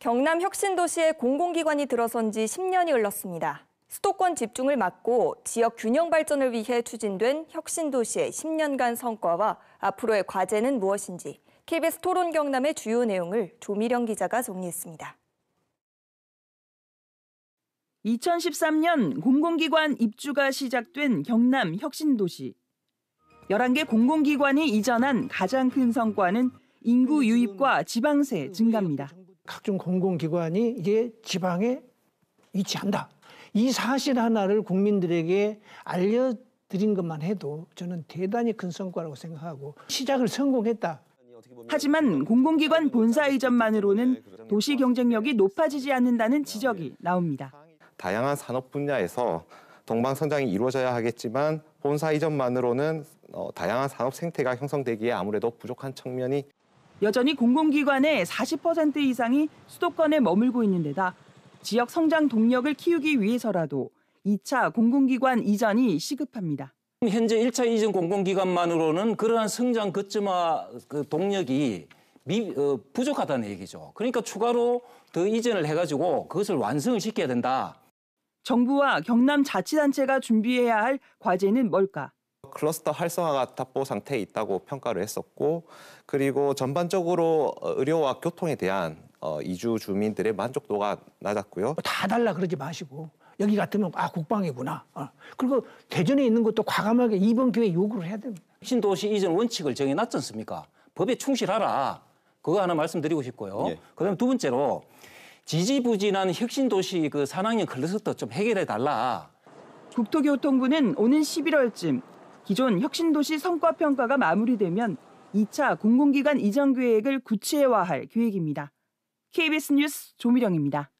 경남 혁신도시의 공공기관이 들어선 지 10년이 흘렀습니다. 수도권 집중을 막고 지역 균형 발전을 위해 추진된 혁신도시의 10년간 성과와 앞으로의 과제는 무엇인지 KBS 토론 경남의 주요 내용을 조미령 기자가 정리했습니다. 2013년 공공기관 입주가 시작된 경남 혁신도시. 11개 공공기관이 이전한 가장 큰 성과는 인구 유입과 지방세 증가입니다. 각종 공공기관이 이게 지방에 위치한다. 이 사실 하나를 국민들에게 알려드린 것만 해도 저는 대단히 큰 성과라고 생각하고 시작을 성공했다. 하지만 공공기관 본사 이전만으로는 도시 경쟁력이 높아지지 않는다는 지적이 나옵니다. 다양한 산업 분야에서 동방 성장이 이루어져야 하겠지만 본사 이전만으로는 어, 다양한 산업 생태가 형성되기에 아무래도 부족한 측면이 여전히 공공기관의 40% 이상이 수도권에 머물고 있는 데다 지역 성장 동력을 키우기 위해서라도 2차 공공기관 이전이 시급합니다. 현재 1차 이전 공공기관만으로는 그러한 성장 거점화 그 동력이 어, 부족하다는 얘기죠. 그러니까 추가로 더 이전을 해가지고 그것을 완성을 시켜야 된다. 정부와 경남 자치단체가 준비해야 할 과제는 뭘까? 클러스터 활성화가 답보 상태에 있다고 평가를 했었고 그리고 전반적으로 어, 의료와 교통에 대한 어, 이주 주민들의 만족도가 낮았고요. 뭐 다 달라 그러지 마시고 여기 같으면 아 국방이구나. 어. 그리고 대전에 있는 것도 과감하게 이번 기회에 요구를 해야 됩니다. 신도시 이전 원칙을 정해놨지 않습니까? 법에 충실하라. 그거 하나 말씀드리고 싶고요. 예. 그다음 두 번째로 지지부진한 혁신도시 그 산악형 클러스터 좀 해결해 달라. 국토교통부는 오는 11월쯤 기존 혁신도시 성과평가가 마무리되면 2차 공공기관 이전 계획을 구체화할 계획입니다. KBS 뉴스 조미령입니다.